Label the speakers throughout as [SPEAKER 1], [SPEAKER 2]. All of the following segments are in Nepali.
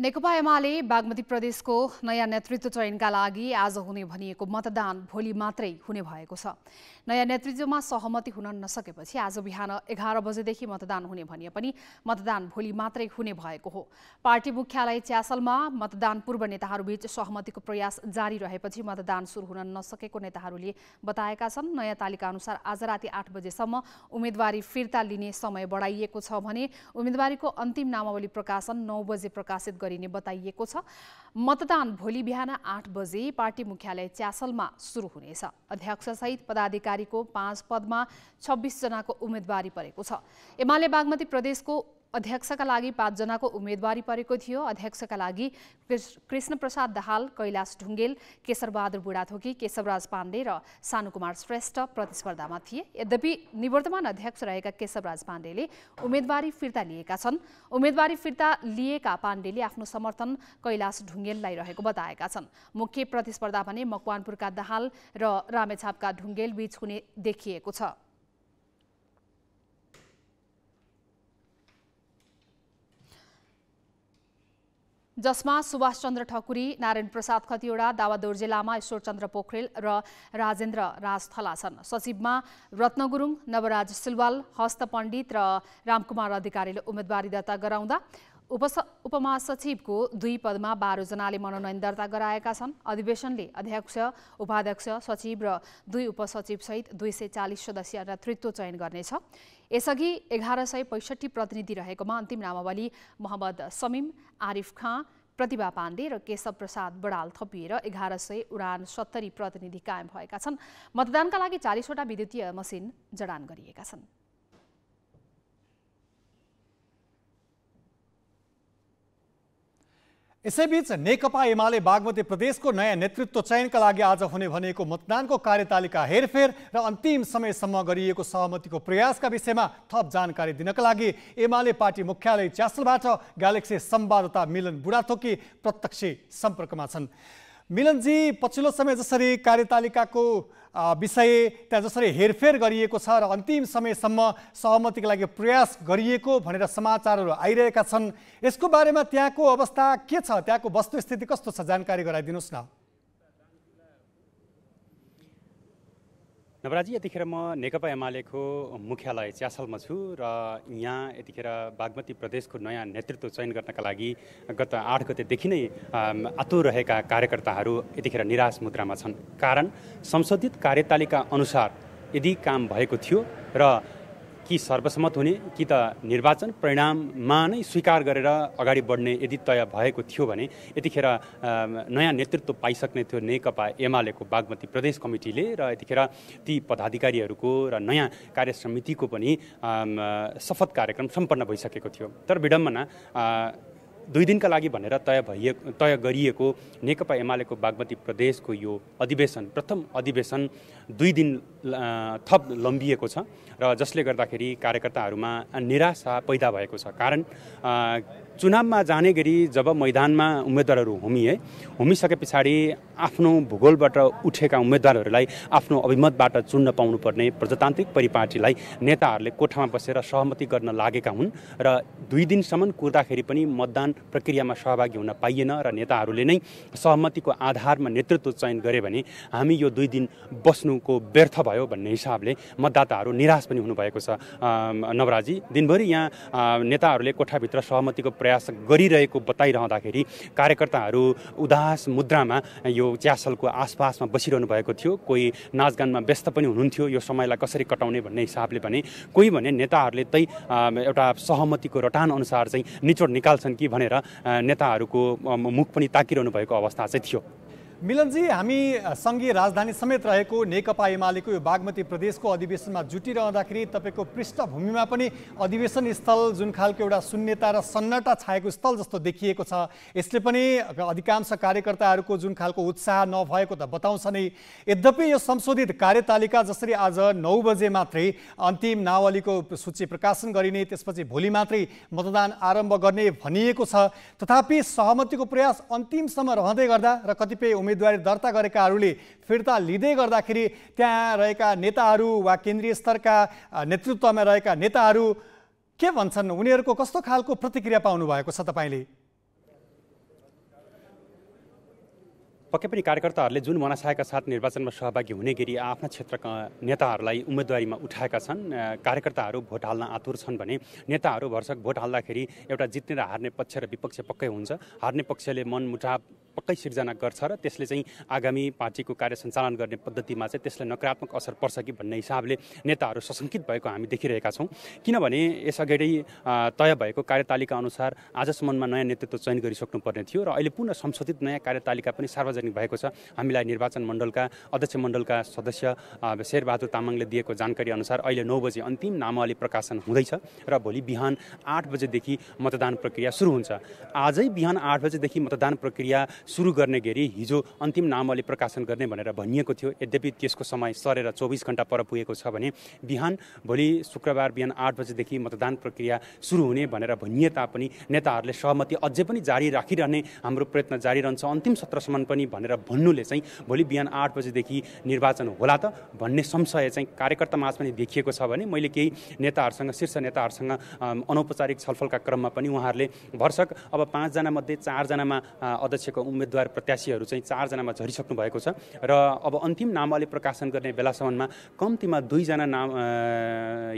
[SPEAKER 1] नेकपा एमाले बागमती प्रदेशको नयाँ नेतृत्व चयनका लागि आज हुने भनिएको मतदान भोलि मात्रै हुने भएको छ नयाँ नेतृत्वमा सहमति हुन नसकेपछि आज बिहान एघार बजेदेखि मतदान हुने भनिए पनि मतदान भोलि मात्रै हुने भएको हो पार्टी मुख्यालय च्यासलमा मतदान पूर्व नेताहरूबीच सहमतिको प्रयास जारी रहेपछि मतदान सुरु हुन नसकेको नेताहरूले बताएका छन् नयाँ तालिका अनुसार आज राति आठ बजेसम्म उम्मेदवारी फिर्ता लिने समय बढाइएको छ भने उम्मेदवारीको अन्तिम नामावली प्रकाशन नौ बजे प्रकाशित गरिने बताइएको छ मतदान भोलि बिहान आठ बजे पार्टी मुख्यालय च्यासलमा सुरु हुनेछ अध्यक्षसहित पदाधिकारीको पाँच पदमा छब्बिसजनाको उम्मेदवारी परेको छ एमाले बागमती प्रदेशको अध्यक्षका लागि पाँचजनाको उम्मेदवारी परेको थियो अध्यक्षका लागि कृष्णप्रसाद दाहाल कैलाश ढुङ्गेल केशरबहादुर बुढाथोकी केशवराज पाण्डे र सानुकुमार श्रेष्ठ प्रतिस्पर्धामा थिए यद्यपि निवर्तमान अध्यक्ष रहेका केशवराज पाण्डेले उम्मेदवारी फिर्ता लिएका छन् उम्मेदवारी फिर्ता लिएका पाण्डेले आफ्नो समर्थन कैलाश ढुङ्गेललाई रहेको बताएका छन् मुख्य प्रतिस्पर्धा भने मकवानपुरका दाहाल र रामेछापका ढुङ्गेल बीच हुने देखिएको छ जसमा सुभाषचन्द्र ठकुरी नारायण प्रसाद खतिवडा दावा जिल्लामा ईश्वरचन्द्र पोखरेल र राजेन्द्र राजथला छन् सचिवमा रत्न गुरुङ नवराज सिलवाल हस्त पण्डित र रामकुमार अधिकारीले उम्मेदवारी दर्ता गराउँदा उपस उपमहासचिवको दुई पदमा बाह्रजनाले मनोनयन दर्ता गराएका छन् अधिवेशनले अध्यक्ष उपाध्यक्ष सचिव र दुई उपसचिवसहित दुई सय चालिस सदस्य नेतृत्व चयन गर्नेछ यसअघि एघार सय पैँसठी प्रतिनिधि रहेकोमा अन्तिम नामावली मोहम्मद समिम आरिफ खाँ प्रतिभा पाण्डे र केशव प्रसाद बडाल थपिएर एघार सय उडान सत्तरी प्रतिनिधि कायम भएका छन् मतदानका लागि चालिसवटा विद्युतीय मसिन जडान गरिएका छन्
[SPEAKER 2] यसैबीच नेकपा एमाले बागमती प्रदेशको नयाँ नेतृत्व चयनका लागि आज हुने भनेको मतदानको कार्यतालिका हेरफेर र अन्तिम समयसम्म गरिएको सहमतिको प्रयासका विषयमा थप जानकारी दिनका लागि एमाले पार्टी मुख्यालय च्यासलबाट ग्यालेक्सी संवाददाता मिलन बुढाथोकी प्रत्यक्ष सम्पर्कमा छन् मिलनजी पछिल्लो समय जसरी कार्यतालिकाको विषय त्यहाँ जसरी हेरफेर गरिएको छ र अन्तिम समयसम्म सहमतिको लागि प्रयास गरिएको भनेर समाचारहरू आइरहेका छन् यसको बारेमा त्यहाँको अवस्था के छ त्यहाँको वस्तुस्थिति कस्तो छ जानकारी गराइदिनुहोस् न
[SPEAKER 3] नवराजी यतिखेर म नेकपा एमालेको मुख्यालय च्यासलमा छु र यहाँ यतिखेर बागमती प्रदेशको नयाँ नेतृत्व चयन गर्नका लागि गत आठ गतेदेखि नै आतुर रहेका कार्यकर्ताहरू यतिखेर निराश मुद्रामा छन् कारण संशोधित कार्यतालिका अनुसार यदि काम भएको थियो र कि सर्वसम्मत हुने कि त निर्वाचन परिणाममा नै स्वीकार गरेर अगाडि बढ्ने यदि तय भएको थियो भने यतिखेर नयाँ नेतृत्व पाइसक्ने थियो नेकपा एमालेको बागमती प्रदेश कमिटीले र यतिखेर ती पदाधिकारीहरूको र नयाँ कार्य समितिको पनि शपथ कार्यक्रम सम्पन्न भइसकेको थियो तर विडम्बना दुई दिनका लागि भनेर तय भइएको तय गरिएको नेकपा एमालेको बागमती प्रदेशको यो अधिवेशन प्रथम अधिवेशन दुई दिन थप लम्बिएको छ र जसले गर्दाखेरि कार्यकर्ताहरूमा निराशा पैदा भएको छ कारण चुनावमा जाने गरी जब मैदानमा उम्मेद्वारहरू होमिए होमिसके पछाडि आफ्नो भूगोलबाट उठेका उम्मेद्वारहरूलाई आफ्नो अभिमतबाट चुन्न पाउनुपर्ने प्रजातान्त्रिक परिपाटीलाई नेताहरूले कोठामा बसेर सहमति गर्न लागेका हुन् र दुई दिनसम्म कुर्दाखेरि पनि मतदान प्रक्रियामा सहभागी हुन पाइएन र नेताहरूले नै सहमतिको आधारमा नेतृत्व चयन गरे भने हामी यो दुई दिन बस्नुको व्यर्थ भयो भन्ने हिसाबले मतदाताहरू निराश पनि हुनुभएको छ नवराजी दिनभरि यहाँ नेताहरूले कोठाभित्र सहमतिको प्रयास प्रयास गरिरहेको बताइरहँदाखेरि कार्यकर्ताहरू उदास मुद्रामा यो च्यासलको आसपासमा बसिरहनु भएको थियो कोही नाचगानमा व्यस्त पनि हुनुहुन्थ्यो यो समयलाई कसरी कटाउने भन्ने हिसाबले भने कोही भने नेताहरूले त्यही एउटा सहमतिको रटान अनुसार चाहिँ निचोड निकाल्छन् कि भनेर नेताहरूको मुख पनि ताकिरहनु भएको अवस्था चाहिँ थियो
[SPEAKER 2] मिलनजी हामी सङ्घीय राजधानी समेत रहेको नेकपा एमालेको यो बागमती प्रदेशको अधिवेशनमा जुटिरहँदाखेरि तपाईँको पृष्ठभूमिमा पनि अधिवेशन स्थल जुन खालको एउटा शून्यता र सन्नाटा छाएको स्थल जस्तो देखिएको छ यसले पनि अधिकांश कार्यकर्ताहरूको जुन खालको उत्साह नभएको त बताउँछ नै यद्यपि यो संशोधित कार्यतालिका जसरी आज नौ बजे मात्रै अन्तिम नावलीको सूची प्रकाशन गरिने त्यसपछि भोलि मात्रै मतदान आरम्भ गर्ने भनिएको छ तथापि सहमतिको प्रयास अन्तिमसम्म रहँदै गर्दा र कतिपय उम्मेदवारी दर्ता गरेकाहरूले फिर्ता लिँदै गर्दाखेरि त्यहाँ रहेका नेताहरू वा केन्द्रीय स्तरका नेतृत्वमा रहेका नेताहरू के भन्छन् उनीहरूको कस्तो खालको प्रतिक्रिया पाउनु भएको छ तपाईँले
[SPEAKER 3] पक्कै पनि कार्यकर्ताहरूले जुन मनासायका साथ निर्वाचनमा सहभागी हुने गरी आफ्ना क्षेत्रका नेताहरूलाई उम्मेदवारीमा उठाएका छन् कार्यकर्ताहरू भोट हाल्न आतुर छन् भने नेताहरू भर्सक भोट हाल्दाखेरि एउटा जित्ने र हार्ने पक्ष र विपक्ष पक्कै हुन्छ हार्ने पक्षले मनमुटाव पक्कै सिर्जना गर्छ र त्यसले चाहिँ आगामी पार्टीको कार्य सञ्चालन गर्ने पद्धतिमा चाहिँ त्यसलाई नकारात्मक असर पर्छ कि भन्ने हिसाबले नेताहरू सशङ्कित भएको हामी देखिरहेका छौँ किनभने यसअघि तय भएको कार्यतालिका अनुसार आजसम्ममा नयाँ नेतृत्व चयन गरिसक्नुपर्ने थियो र अहिले पुनः संशोधित नयाँ कार्यतालिका पनि सार्वजनिक भएको छ हामीलाई निर्वाचन मण्डलका अध्यक्ष मण्डलका सदस्य शेरबहादुर तामाङले दिएको जानकारी अनुसार अहिले नौ बजे अन्तिम नामावली प्रकाशन हुँदैछ र भोलि बिहान आठ बजेदेखि मतदान प्रक्रिया सुरु हुन्छ आजै बिहान आठ बजेदेखि मतदान प्रक्रिया सुरु गर्ने गरी हिजो अन्तिम नामावली प्रकाशन गर्ने भनेर भनिएको थियो यद्यपि त्यसको समय सरेर चौबिस घन्टा पर पुगेको छ भने बिहान भोलि शुक्रबार बिहान आठ बजेदेखि मतदान प्रक्रिया सुरु हुने भनेर भनिए तापनि नेताहरूले सहमति अझै पनि जारी राखिरहने हाम्रो प्रयत्न जारी रहन्छ अन्तिम सत्रसम्म पनि भनेर भन्नुले चाहिँ भोलि बिहान आठ बजेदेखि निर्वाचन होला त भन्ने संशय चाहिँ कार्यकर्ता माझ पनि देखिएको छ भने मैले केही नेताहरूसँग शीर्ष नेताहरूसँग अनौपचारिक छलफलका क्रममा पनि उहाँहरूले भर्सक अब पाँचजना मध्ये चारजनामा अध्यक्षको उम्मेद्वार प्रत्याशीहरू चाहिँ चारजनामा झरिसक्नु भएको छ र अब अन्तिम नाम अलि प्रकाशन गर्ने बेलासम्ममा कम्तीमा दुईजना नाम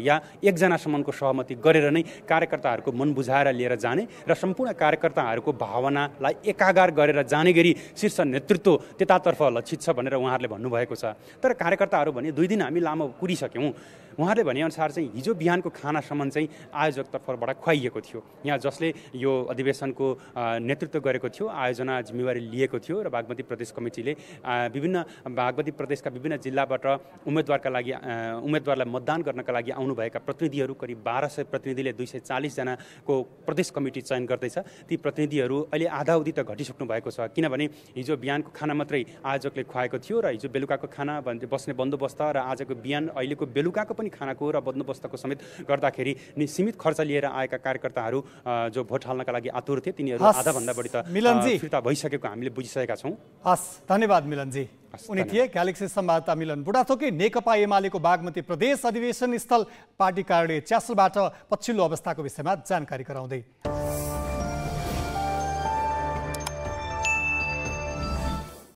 [SPEAKER 3] या एकजनासम्मको सहमति गरेर नै कार्यकर्ताहरूको मन बुझाएर लिएर जाने र सम्पूर्ण कार्यकर्ताहरूको भावनालाई एकागार गरेर जाने गरी शीर्ष नेतृत्व त्यतातर्फ लक्षित छ भनेर उहाँहरूले भन्नुभएको छ तर कार्यकर्ताहरू भने दुई दिन हामी लामो कुरिसक्यौँ उहाँले भनेअनुसार चाहिँ हिजो बिहानको खानासम्म चाहिँ आयोजक तर्फबाट खुवाइएको थियो यहाँ जसले यो अधिवेशनको नेतृत्व गरेको थियो आयोजना जिम्मेवारी लिएको थियो र बागमती प्रदेश कमिटीले विभिन्न बागमती प्रदेशका विभिन्न जिल्लाबाट उम्मेद्वारका लागि उम्मेद्वारलाई मतदान गर्नका लागि आउनुभएका प्रतिनिधिहरू करिब बाह्र सय प्रतिनिधिले दुई सय चालिसजनाको प्रदेश कमिटी चयन गर्दैछ ती प्रतिनिधिहरू अहिले आधा अवधि त घटिसक्नु भएको छ किनभने हिजो बिहानको खाना मात्रै आयोजकले खुवाएको थियो र हिजो बेलुकाको खाना बस्ने बन्दोबस्त र आजको बिहान अहिलेको बेलुकाको पनि खानाको र बन्दोबस्तको समेत गर्दाखेरि नि सीमित खर्च लिएर आएका कार्यकर्ताहरू जो भोट हाल्नका लागि आतुर थिए तिनीहरू आधाभन्दा बढी त मिलनजी फिर्ता भइसकेको हामीले बुझिसकेका छौँ
[SPEAKER 2] हस् धन्यवाद मिलनजी उनी थिए ग्यालेक्सी सम्वाददाता मिलन बुढाथोकी नेकपा एमालेको बागमती प्रदेश अधिवेशन स्थल पार्टी कार्यालय च्यासलबाट पछिल्लो अवस्थाको विषयमा जानकारी गराउँदै